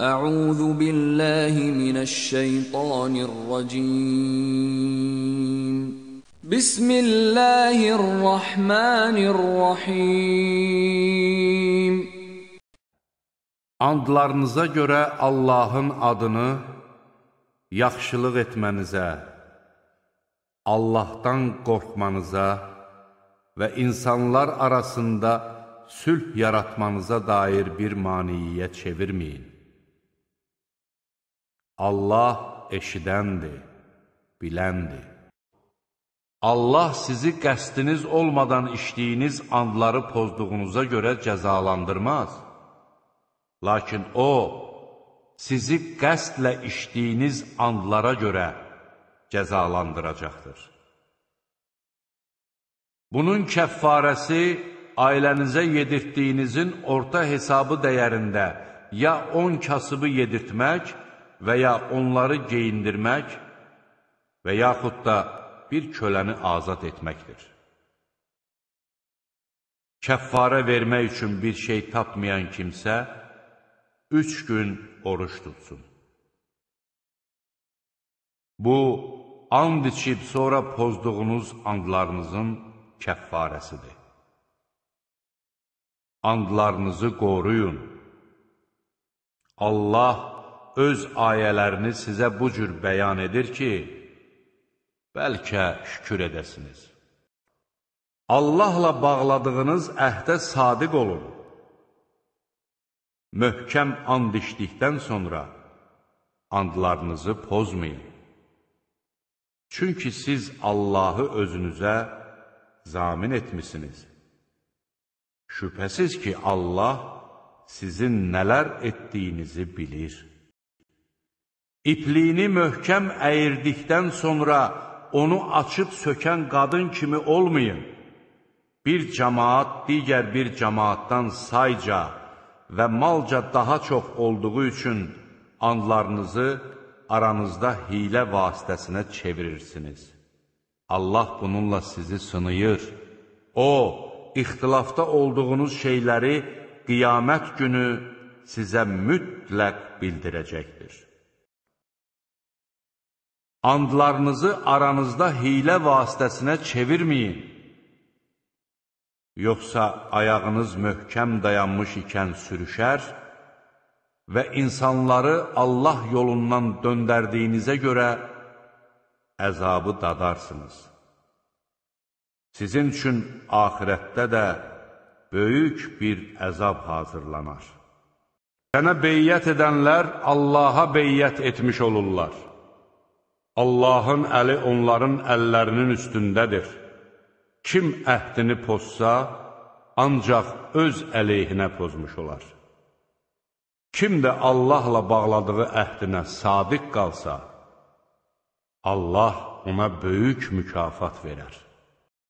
أعوذ بالله من الشيطان الرجيم بسم الله الرحمن الرحيم Andlarınıza görə Allahın adını yaxşılıq etmənizə, Allahdan qorxmanıza və insanlar arasında sülh yaratmanıza dair bir maniyyət çevirməyin. Allah eşidəndir, biləndir. Allah sizi qəstiniz olmadan işdiyiniz andları pozduğunuza görə cəzalandırmaz. Lakin O, sizi qəstlə işdiyiniz andlara görə cəzalandıracaqdır. Bunun kəffarəsi ailənizə yedirtdiyinizin orta hesabı dəyərində ya 10 kasıbı yedirtmək, və ya onları geyindirmək və yaxud da bir köləni azad etməkdir. Kəffarə vermək üçün bir şey tapmayan kimsə, üç gün oruç tutsun. Bu, and içib sonra pozduğunuz andlarınızın kəffarəsidir. Andlarınızı qoruyun. Allah öz ayələrini sizə bu cür bəyan edir ki, bəlkə şükür edəsiniz. Allahla bağladığınız əhdə sadiq olun. Möhkəm and içdikdən sonra andlarınızı pozmayın. Çünki siz Allahı özünüzə zamin etmisiniz. Şübhəsiz ki, Allah sizin nələr etdiyinizi bilir. İpliyini möhkəm əyirdikdən sonra onu açıb sökən qadın kimi olmayın. Bir cəmaat digər bir cəmaatdan sayca və malca daha çox olduğu üçün anlarınızı aranızda hilə vasitəsinə çevirirsiniz. Allah bununla sizi sınıyır. O, ixtilafda olduğunuz şeyləri qiyamət günü sizə mütləq bildirəcəkdir andlarınızı aranızda hilə vasitəsinə çevirməyin. Yoxsa ayağınız möhkəm dayanmış ikən sürüşər və insanları Allah yolundan döndərdiyinizə görə əzabı dadarsınız. Sizin üçün axirətdə də böyük bir əzab hazırlanar. Sənə beyyət edənlər Allaha beyyət etmiş olurlar. Allahın əli onların əllərinin üstündədir. Kim əhdini pozsa, ancaq öz əleyhinə pozmuş olar. Kim də Allahla bağladığı əhdinə sadiq qalsa, Allah ona böyük mükafat verər.